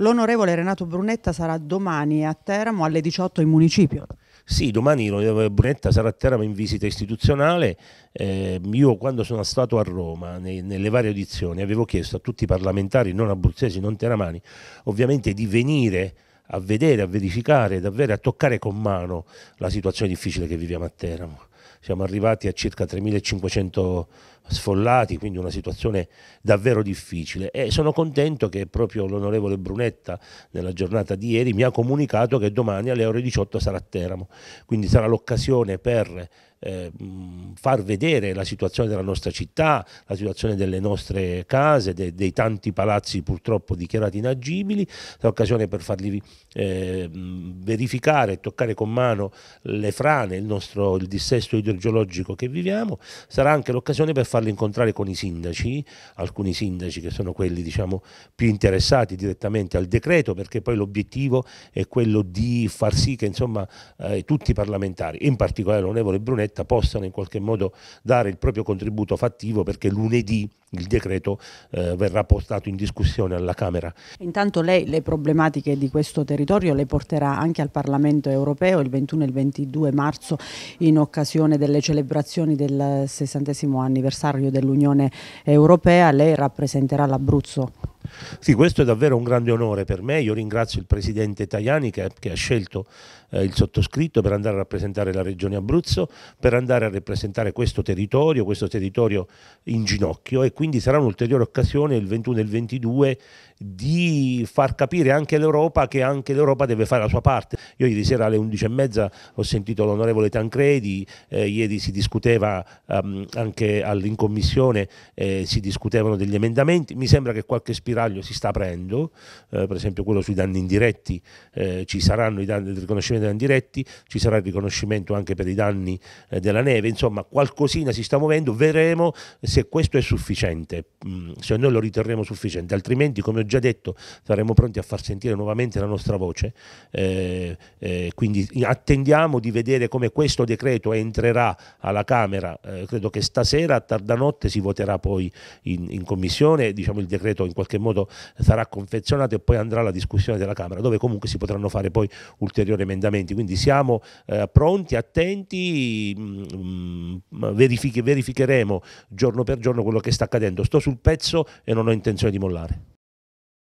L'onorevole Renato Brunetta sarà domani a Teramo alle 18 in municipio. Sì, domani l'onorevole Brunetta sarà a Teramo in visita istituzionale. Eh, io quando sono stato a Roma, nei, nelle varie audizioni, avevo chiesto a tutti i parlamentari, non abruzzesi, non teramani, ovviamente di venire a vedere, a verificare, davvero a toccare con mano la situazione difficile che viviamo a Teramo siamo arrivati a circa 3.500 sfollati, quindi una situazione davvero difficile e sono contento che proprio l'onorevole Brunetta nella giornata di ieri mi ha comunicato che domani alle ore 18 sarà a Teramo, quindi sarà l'occasione per eh, far vedere la situazione della nostra città, la situazione delle nostre case, de, dei tanti palazzi purtroppo dichiarati inagibili, l'occasione per farli eh, verificare e toccare con mano le frane, il, nostro, il dissesto idrogeologico che viviamo, sarà anche l'occasione per farli incontrare con i sindaci, alcuni sindaci che sono quelli diciamo, più interessati direttamente al decreto, perché poi l'obiettivo è quello di far sì che insomma, eh, tutti i parlamentari, in particolare l'onorevole Brunetti, diretta possano in qualche modo dare il proprio contributo fattivo perché lunedì il decreto eh, verrà portato in discussione alla Camera. Intanto lei le problematiche di questo territorio le porterà anche al Parlamento europeo il 21 e il 22 marzo in occasione delle celebrazioni del 60 anniversario dell'Unione Europea. Lei rappresenterà l'Abruzzo. Sì, questo è davvero un grande onore per me, io ringrazio il Presidente Tajani che, che ha scelto eh, il sottoscritto per andare a rappresentare la Regione Abruzzo, per andare a rappresentare questo territorio, questo territorio in ginocchio e quindi sarà un'ulteriore occasione il 21 e il 22 di far capire anche all'Europa che anche l'Europa deve fare la sua parte. Io ieri sera alle 11.30 ho sentito l'onorevole Tancredi, eh, ieri si discuteva ehm, anche all'incommissione, eh, si discutevano degli emendamenti, mi sembra che qualche spirito spiraglio si sta aprendo, eh, per esempio quello sui danni indiretti, eh, ci saranno i danni del riconoscimento dei danni diretti, ci sarà il riconoscimento anche per i danni eh, della neve, insomma qualcosina si sta muovendo, vedremo se questo è sufficiente, mh, mm, se noi lo riterremo sufficiente, altrimenti come ho già detto saremo pronti a far sentire nuovamente la nostra voce, eh, eh, quindi attendiamo di vedere come questo decreto entrerà alla Camera, eh, credo che stasera a tarda notte si voterà poi in, in commissione, diciamo il decreto in qualche modo modo sarà confezionato e poi andrà alla discussione della Camera, dove comunque si potranno fare poi ulteriori emendamenti. Quindi siamo eh, pronti, attenti, mh, mm, mh, mm, verifichi, verificheremo giorno per giorno quello che sta accadendo. Sto sul pezzo e non ho intenzione di mollare.